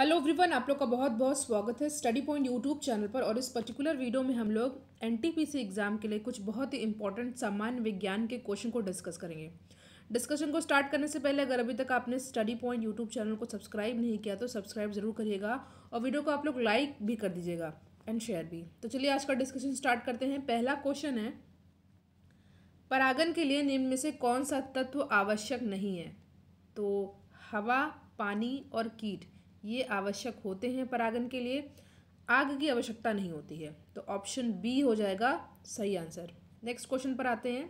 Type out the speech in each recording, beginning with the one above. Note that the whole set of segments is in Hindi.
हेलो एवरीवन आप लोग का बहुत बहुत स्वागत है स्टडी पॉइंट यूट्यूब चैनल पर और इस पर्टिकुलर वीडियो में हम लोग एनटीपीसी एग्ज़ाम के लिए कुछ बहुत ही इंपॉर्टेंट सामान्य विज्ञान के क्वेश्चन को डिस्कस करेंगे डिस्कशन को स्टार्ट करने से पहले अगर अभी तक आपने स्टडी पॉइंट यूट्यूब चैनल को सब्सक्राइब नहीं किया तो सब्सक्राइब जरूर करिएगा और वीडियो को आप लोग लाइक भी कर दीजिएगा एंड शेयर भी तो चलिए आज का डिस्कशन स्टार्ट करते हैं पहला क्वेश्चन है परागन के लिए निम्न में से कौन सा तत्व आवश्यक नहीं है तो हवा पानी और कीट ये आवश्यक होते हैं परागन के लिए आग की आवश्यकता नहीं होती है तो ऑप्शन बी हो जाएगा सही आंसर नेक्स्ट क्वेश्चन पर आते हैं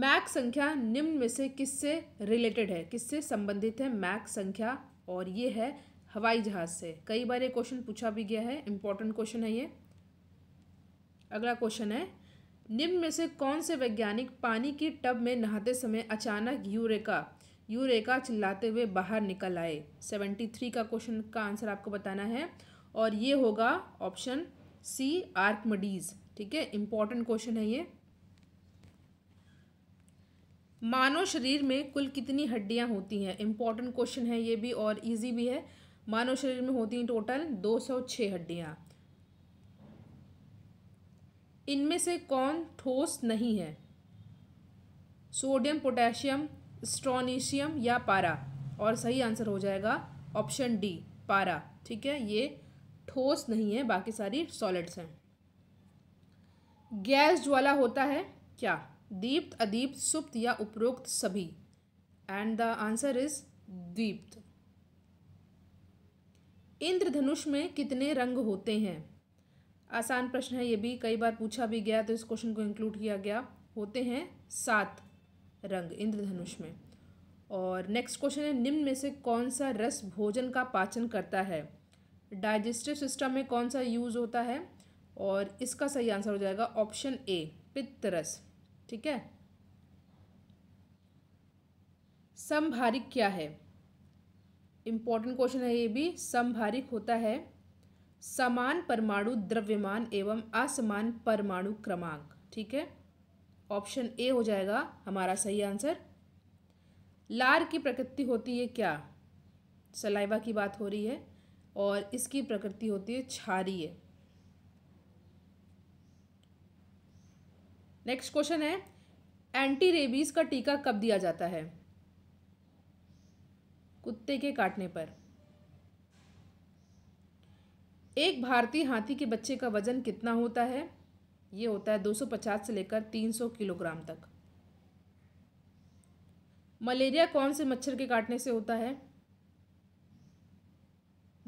मैक संख्या निम्न में से किससे रिलेटेड है किससे संबंधित है मैक संख्या और ये है हवाई जहाज़ से कई बार ये क्वेश्चन पूछा भी गया है इंपॉर्टेंट क्वेश्चन है ये अगला क्वेश्चन है निम्न में से कौन से वैज्ञानिक पानी के टब में नहाते समय अचानक यूरेका यूरेका चिल्लाते हुए बाहर निकल आए सेवेंटी थ्री का क्वेश्चन का आंसर आपको बताना है और ये होगा ऑप्शन सी आर्कमडीज ठीक है इंपॉर्टेंट क्वेश्चन है ये मानव शरीर में कुल कितनी हड्डियां होती हैं इंपॉर्टेंट क्वेश्चन है ये भी और इजी भी है मानव शरीर में होती हैं टोटल दो सौ छः हड्डियाँ इनमें से कौन ठोस नहीं है सोडियम पोटेशियम स्ट्रोनीशियम या पारा और सही आंसर हो जाएगा ऑप्शन डी पारा ठीक है ये ठोस नहीं है बाकी सारी सॉलिड्स हैं गैस ज्वाला होता है क्या दीप्त अदीप्त सुप्त या उपरोक्त सभी एंड द आंसर इज दीप्त इंद्रधनुष में कितने रंग होते हैं आसान प्रश्न है ये भी कई बार पूछा भी गया तो इस क्वेश्चन को इंक्लूड किया गया होते हैं सात रंग इंद्रधनुष में और नेक्स्ट क्वेश्चन है निम्न में से कौन सा रस भोजन का पाचन करता है डाइजेस्टिव सिस्टम में कौन सा यूज़ होता है और इसका सही आंसर हो जाएगा ऑप्शन ए पित्त रस ठीक है संभारिक क्या है इम्पॉर्टेंट क्वेश्चन है ये भी संभारिक होता है समान परमाणु द्रव्यमान एवं असमान परमाणु क्रमांक ठीक है ऑप्शन ए हो जाएगा हमारा सही आंसर लार की प्रकृति होती है क्या सलाइवा की बात हो रही है और इसकी प्रकृति होती है क्षारीय नेक्स्ट क्वेश्चन है एंटी रेबीज का टीका कब दिया जाता है कुत्ते के काटने पर एक भारतीय हाथी के बच्चे का वजन कितना होता है ये होता है 250 से लेकर 300 किलोग्राम तक मलेरिया कौन से मच्छर के काटने से होता है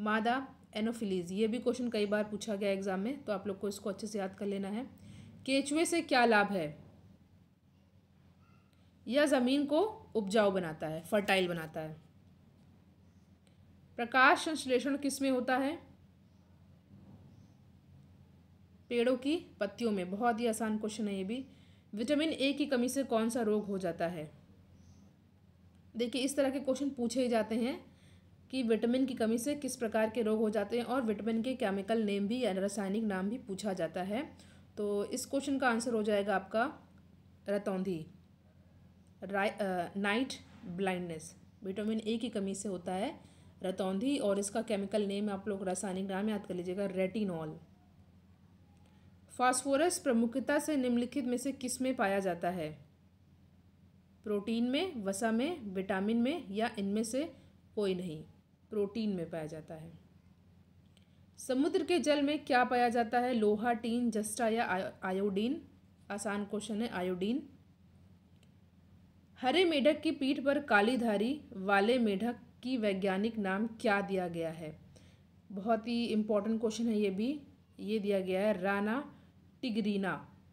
मादा एनोफिलीज ये भी क्वेश्चन कई बार पूछा गया एग्जाम में तो आप लोग को इसको अच्छे से याद कर लेना है केचुए से क्या लाभ है यह ज़मीन को उपजाऊ बनाता है फर्टाइल बनाता है प्रकाश संश्लेषण किस में होता है पेड़ों की पत्तियों में बहुत ही आसान क्वेश्चन है ये भी विटामिन ए की कमी से कौन सा रोग हो जाता है देखिए इस तरह के क्वेश्चन पूछे जाते हैं कि विटामिन की कमी से किस प्रकार के रोग हो जाते हैं और विटामिन के केमिकल नेम भी या रासायनिक नाम भी पूछा जाता है तो इस क्वेश्चन का आंसर हो जाएगा आपका रतौंधी नाइट ब्लाइंडनेस विटामिन ए की कमी से होता है रतौंधी और इसका केमिकल नेम आप लोग रासायनिक नाम याद कर लीजिएगा रेटिनॉल फास्फोरस प्रमुखता से निम्नलिखित में से किस में पाया जाता है प्रोटीन में वसा में विटामिन में या इनमें से कोई नहीं प्रोटीन में पाया जाता है समुद्र के जल में क्या पाया जाता है लोहा टीन जस्टा या आयोडीन आसान क्वेश्चन है आयोडीन हरे मेढक की पीठ पर काली धारी वाले मेढक की वैज्ञानिक नाम क्या दिया गया है बहुत ही इम्पोर्टेंट क्वेश्चन है ये भी ये दिया गया है राना टिगरीना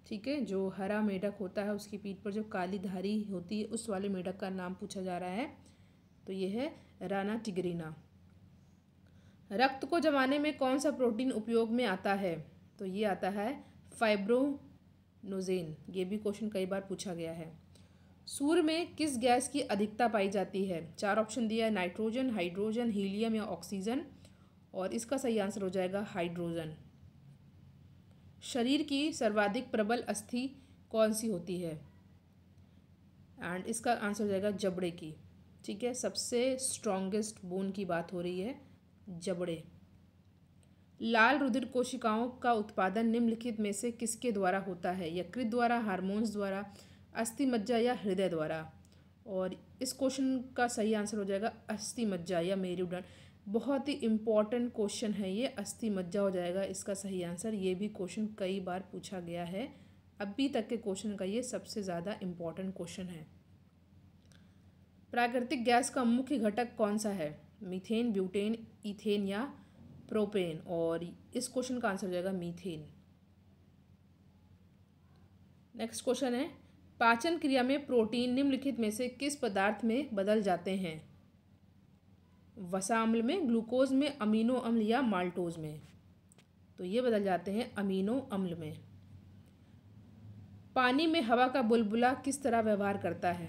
ठीक है जो हरा मेढक होता है उसकी पीठ पर जो काली धारी होती है उस वाले मेढक का नाम पूछा जा रहा है तो ये है राना टिगरीना रक्त को जमाने में कौन सा प्रोटीन उपयोग में आता है तो ये आता है फाइब्रोनोजेन ये भी क्वेश्चन कई बार पूछा गया है सूर्य में किस गैस की अधिकता पाई जाती है चार ऑप्शन दिया है नाइट्रोजन हाइड्रोजन हीलियम या ऑक्सीजन और इसका सही आंसर हो जाएगा हाइड्रोजन शरीर की सर्वाधिक प्रबल अस्थि कौन सी होती है एंड इसका आंसर हो जाएगा जबड़े की ठीक है सबसे स्ट्रॉन्गेस्ट बोन की बात हो रही है जबड़े लाल रुधिर कोशिकाओं का उत्पादन निम्नलिखित में से किसके द्वारा होता है यकृत द्वारा हार्मोन्स द्वारा अस्थि मज्जा या हृदय द्वारा और इस क्वेश्चन का सही आंसर हो जाएगा अस्थि मज्जा या मेरुदंड बहुत ही इम्पॉर्टेंट क्वेश्चन है ये अस्थि मज्जा हो जाएगा इसका सही आंसर ये भी क्वेश्चन कई बार पूछा गया है अभी तक के क्वेश्चन का ये सबसे ज़्यादा इम्पॉर्टेंट क्वेश्चन है प्राकृतिक गैस का मुख्य घटक कौन सा है मीथेन ब्यूटेन इथेन या प्रोपेन और इस क्वेश्चन का आंसर हो जाएगा मीथेन नेक्स्ट क्वेश्चन है पाचन क्रिया में प्रोटीन निम्नलिखित में से किस पदार्थ में बदल जाते हैं वसा अम्ल में ग्लूकोज में अमीनो अम्ल या माल्टोज में तो ये बदल जाते हैं अमीनो अम्ल में पानी में हवा का बुलबुला किस तरह व्यवहार करता है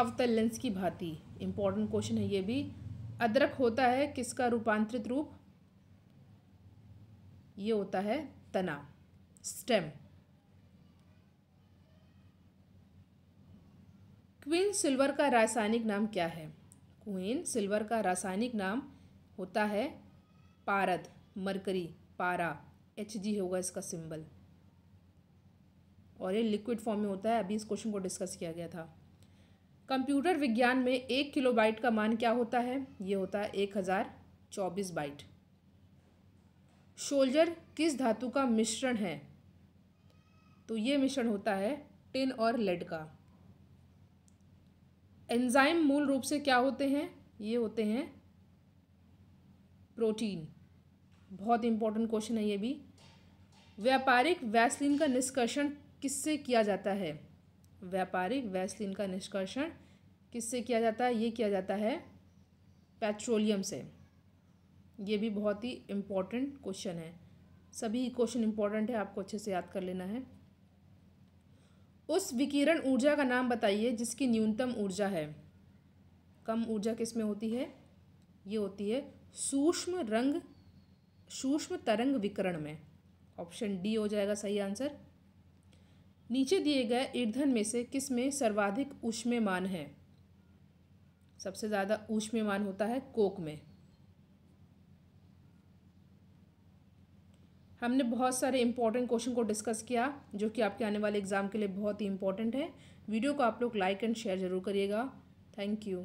अवतल लेंस की भांति इम्पॉर्टेंट क्वेश्चन है ये भी अदरक होता है किसका रूपांतरित रूप ये होता है तना स्टेम क्वीन सिल्वर का रासायनिक नाम क्या है कुइन सिल्वर का रासायनिक नाम होता है पारद मरकरी पारा एच जी होगा इसका सिंबल और ये लिक्विड फॉर्म में होता है अभी इस क्वेश्चन को डिस्कस किया गया था कंप्यूटर विज्ञान में एक किलो बाइट का मान क्या होता है ये होता है एक हज़ार चौबीस बाइट शोल्जर किस धातु का मिश्रण है तो ये मिश्रण होता है टिन और लेड का एंजाइम मूल रूप से क्या होते हैं ये होते हैं प्रोटीन बहुत इंपॉर्टेंट क्वेश्चन है ये भी व्यापारिक वैसलिन का निष्कर्षण किससे किया जाता है व्यापारिक वैसलिन का निष्कर्षण किससे किया जाता है ये किया जाता है पेट्रोलियम से ये भी बहुत ही इम्पॉर्टेंट क्वेश्चन है सभी क्वेश्चन इंपॉर्टेंट है आपको अच्छे से याद कर लेना है उस विकिरण ऊर्जा का नाम बताइए जिसकी न्यूनतम ऊर्जा है कम ऊर्जा किस में होती है ये होती है सूक्ष्म रंग सूक्ष्म तरंग विकरण में ऑप्शन डी हो जाएगा सही आंसर नीचे दिए गए ईर्धन में से किस में सर्वाधिक उष्म्यमान है सबसे ज़्यादा उष्म्यमान होता है कोक में हमने बहुत सारे इंपॉर्टेंट क्वेश्चन को डिस्कस किया जो कि आपके आने वाले एग्ज़ाम के लिए बहुत ही इंपॉर्टेंट है वीडियो को आप लोग लाइक एंड शेयर ज़रूर करिएगा थैंक यू